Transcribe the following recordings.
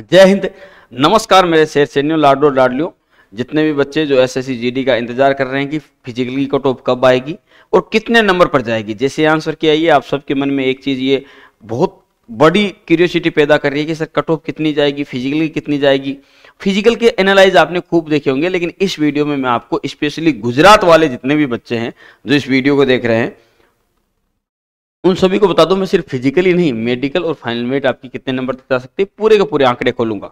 जय हिंद नमस्कार मेरे शेर सैन्यों लाडो लाडलियो जितने भी बच्चे जो एस एस का इंतजार कर रहे हैं कि फिजिकली कट ऑफ कब आएगी और कितने नंबर पर जाएगी जैसे आंसर किया ये आप सबके मन में एक चीज़ ये बहुत बड़ी क्यूरियोसिटी पैदा कर रही है कि सर कट ऑफ कितनी जाएगी फिजिकली कितनी जाएगी फिजिकल के एनालाइज आपने खूब देखे होंगे लेकिन इस वीडियो में मैं आपको स्पेशली गुजरात वाले जितने भी बच्चे हैं जो इस वीडियो को देख रहे हैं उन सभी को बता दो मैं सिर्फ फिजिकली नहीं मेडिकल और फाइनल मेट आपकी कितने नंबर तक जा सकती है पूरे के पूरे आंकड़े खोलूंगा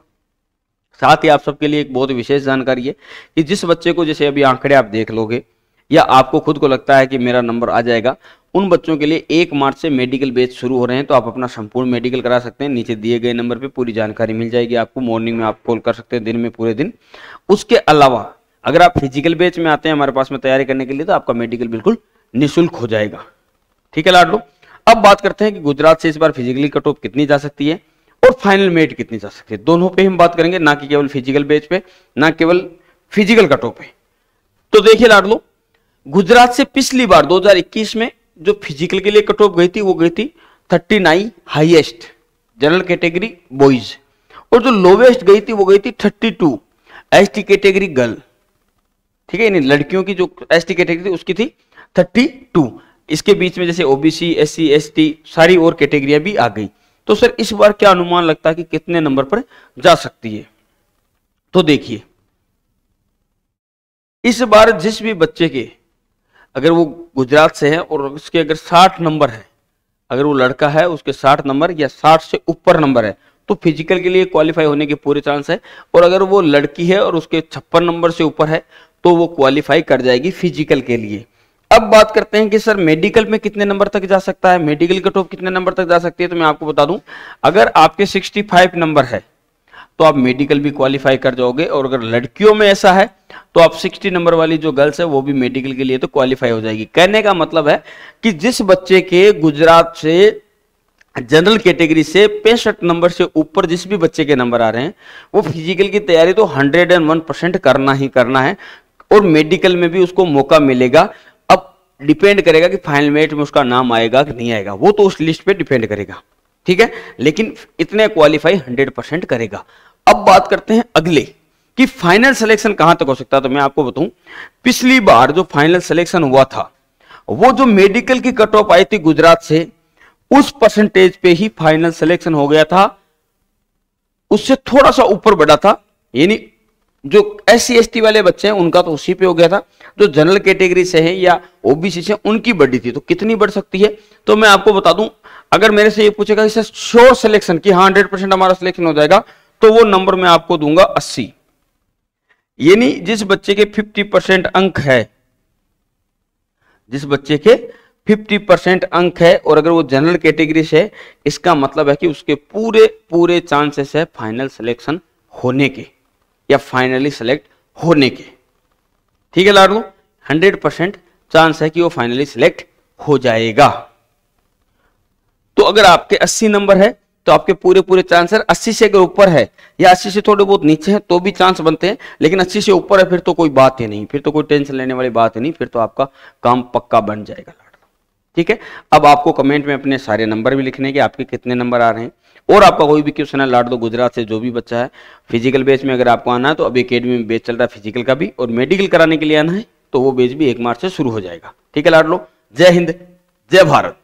साथ ही आप सबके लिए एक बहुत विशेष जानकारी है कि जिस बच्चे को जैसे अभी आंकड़े आप देख लोगे या आपको खुद को लगता है कि मेरा नंबर आ जाएगा उन बच्चों के लिए एक मार्च से मेडिकल बेच शुरू हो रहे हैं तो आप अपना संपूर्ण मेडिकल करा सकते हैं नीचे दिए गए नंबर पे पूरी जानकारी मिल जाएगी आपको मॉर्निंग में आप कॉल कर सकते हैं दिन में पूरे दिन उसके अलावा अगर आप फिजिकल बेच में आते हैं हमारे पास में तैयारी करने के लिए तो आपका मेडिकल बिल्कुल निःशुल्क हो जाएगा ठीक है लाडलू अब बात करते हैं कि गुजरात से इस बार फिजिकली कट ऑफ कितनी जा सकती है और फाइनल मेट कितनी जा सकती है दोनों पे हम बात करेंगे ना कि केवल फिजिकल बेच पे ना केवल फिजिकल कट ऑफ पे तो देखिए लाड लो गुजरात से पिछली बार 2021 में जो फिजिकल के लिए कट ऑफ गई थी वो गई थी 39 हाईएस्ट जनरल कैटेगरी बॉयज और जो लोवेस्ट गई थी वो गई थी 32 टू कैटेगरी गर्ल ठीक है लड़कियों की जो एस कैटेगरी थी उसकी थी 32 इसके बीच में जैसे ओबीसी एस सी सारी और कैटेगरिया भी आ गई तो सर इस बार क्या अनुमान लगता है कि कितने नंबर पर जा सकती है तो देखिए इस बार जिस भी बच्चे के अगर वो गुजरात से है और उसके अगर 60 नंबर है अगर वो लड़का है उसके 60 नंबर या 60 से ऊपर नंबर है तो फिजिकल के लिए क्वालिफाई होने के पूरे चांस है और अगर वो लड़की है और उसके छप्पन नंबर से ऊपर है तो वो क्वालिफाई कर जाएगी फिजिकल के लिए अब बात करते हैं कि सर मेडिकल में कितने नंबर तक जा सकता है मेडिकल कट ऑफ कितने नंबर तक जा सकती है तो मैं आपको बता दूं अगर आपके 65 नंबर है तो आप मेडिकल भी क्वालिफाई कर जाओगे और अगर लड़कियों में ऐसा है तो आप 60 नंबर वाली जो गर्ल्स है वो भी मेडिकल के लिए तो क्वालिफाई हो जाएगी कहने का मतलब है कि जिस बच्चे के गुजरात से जनरल कैटेगरी से पैंसठ नंबर से ऊपर जिस भी बच्चे के नंबर आ रहे हैं वो फिजिकल की तैयारी तो हंड्रेड करना ही करना है और मेडिकल में भी उसको मौका मिलेगा डिपेंड करेगा कि फाइनल मेरिट में उसका नाम आएगा कि नहीं आएगा वो तो उस लिस्ट पे डिपेंड करेगा ठीक है लेकिन इतने क्वालिफाई 100 परसेंट करेगा अब बात करते हैं अगले कि फाइनल सिलेक्शन कहां तक हो सकता है तो मैं आपको बताऊं पिछली बार जो फाइनल सिलेक्शन हुआ था वो जो मेडिकल की कट ऑफ आई थी गुजरात से उस परसेंटेज पे ही फाइनल सिलेक्शन हो गया था उससे थोड़ा सा ऊपर बढ़ा था यानी जो एस सी वाले बच्चे हैं उनका तो उसी पे हो गया था जो जनरल कैटेगरी से हैं या ओबीसी से उनकी बढ़ी थी तो कितनी बढ़ सकती है तो मैं आपको बता दूं अगर मेरे से ये पूछेगा इसे श्योर सिलेक्शन की हंड्रेड हाँ, परसेंट हमारा सिलेक्शन हो जाएगा तो वो नंबर मैं आपको दूंगा अस्सी यानी जिस बच्चे के फिफ्टी परसेंट अंक है जिस बच्चे के फिफ्टी परसेंट अंक है और अगर वो जनरल कैटेगरी से है इसका मतलब है कि उसके पूरे पूरे चांसेस है फाइनल सिलेक्शन होने के या फाइनली सेलेक्ट होने के ठीक है लाडो हंड्रेड परसेंट चांस है कि वो फाइनली सिलेक्ट हो जाएगा तो अगर आपके 80 नंबर है तो आपके पूरे पूरे चांस है 80 से अगर ऊपर है या 80 से थोड़े बहुत नीचे है तो भी चांस बनते हैं लेकिन 80 से ऊपर है फिर तो कोई बात ही नहीं फिर तो कोई टेंशन लेने वाली बात ही नहीं फिर तो आपका काम पक्का बन जाएगा ठीक है अब आपको कमेंट में अपने सारे नंबर भी लिखने के आपके कितने नंबर आ रहे हैं और आपका कोई भी क्वेश्चन है लाट दो गुजरात से जो भी बच्चा है फिजिकल बेच में अगर आपको आना है तो अभी अकेडमी में बेच चल रहा है फिजिकल का भी और मेडिकल कराने के लिए आना है तो वो बेच भी एक मार्च से शुरू हो जाएगा ठीक है लाट लो जय हिंद जय भारत